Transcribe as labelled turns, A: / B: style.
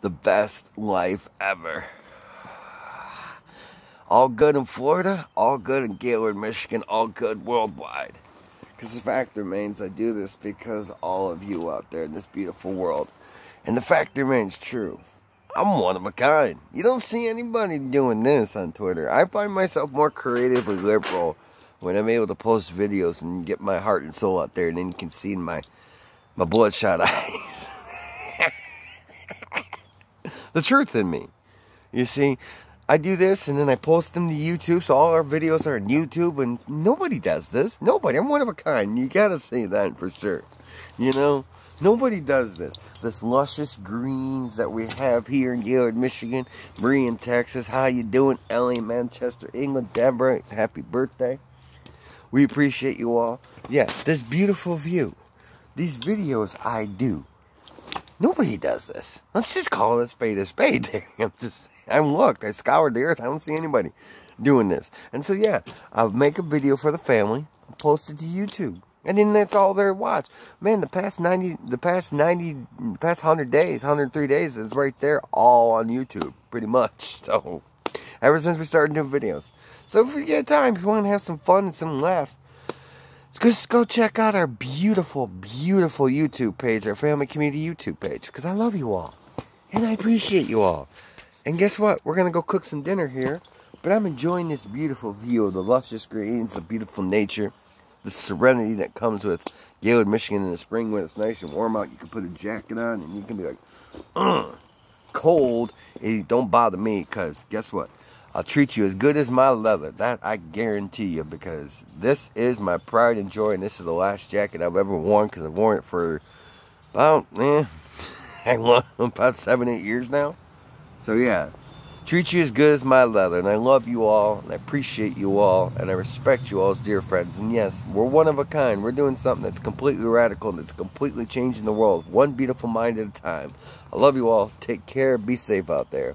A: the best life ever. All good in Florida, all good in Gaylord, Michigan, all good worldwide. Because the fact remains, I do this because all of you out there in this beautiful world. And the fact remains true. I'm one of a kind. You don't see anybody doing this on Twitter. I find myself more creatively liberal when I'm able to post videos and get my heart and soul out there and then you can see my, my bloodshot eyes the truth in me. You see, I do this and then I post them to YouTube, so all our videos are on YouTube, and nobody does this. Nobody. I'm one of a kind. You gotta say that for sure. You know, nobody does this. This luscious greens that we have here in Gaylord, Michigan, Bree in Texas. How you doing, Ellie, Manchester, England, Deborah? Happy birthday. We appreciate you all. Yes, this beautiful view. These videos I do Nobody does this. Let's just call it a spade a spade. I'm just, I'm looked. I scoured the earth. I don't see anybody doing this. And so, yeah, I'll make a video for the family, post it to YouTube. And then that's all they watch. Man, the past 90, the past 90, past 100 days, 103 days is right there all on YouTube, pretty much. So, ever since we started doing videos. So if you get time, if you want to have some fun and some laughs, just go check out our beautiful, beautiful YouTube page, our family community YouTube page, because I love you all. And I appreciate you all. And guess what? We're going to go cook some dinner here. But I'm enjoying this beautiful view of the luscious greens, the beautiful nature, the serenity that comes with Gaylord, Michigan in the spring when it's nice and warm out. You can put a jacket on and you can be like, Ugh, cold. It don't bother me because guess what? I'll treat you as good as my leather. That I guarantee you because this is my pride and joy and this is the last jacket I've ever worn because I've worn it for about, eh, about seven, eight years now. So yeah, treat you as good as my leather and I love you all and I appreciate you all and I respect you all as dear friends. And yes, we're one of a kind. We're doing something that's completely radical and that's completely changing the world one beautiful mind at a time. I love you all. Take care. Be safe out there.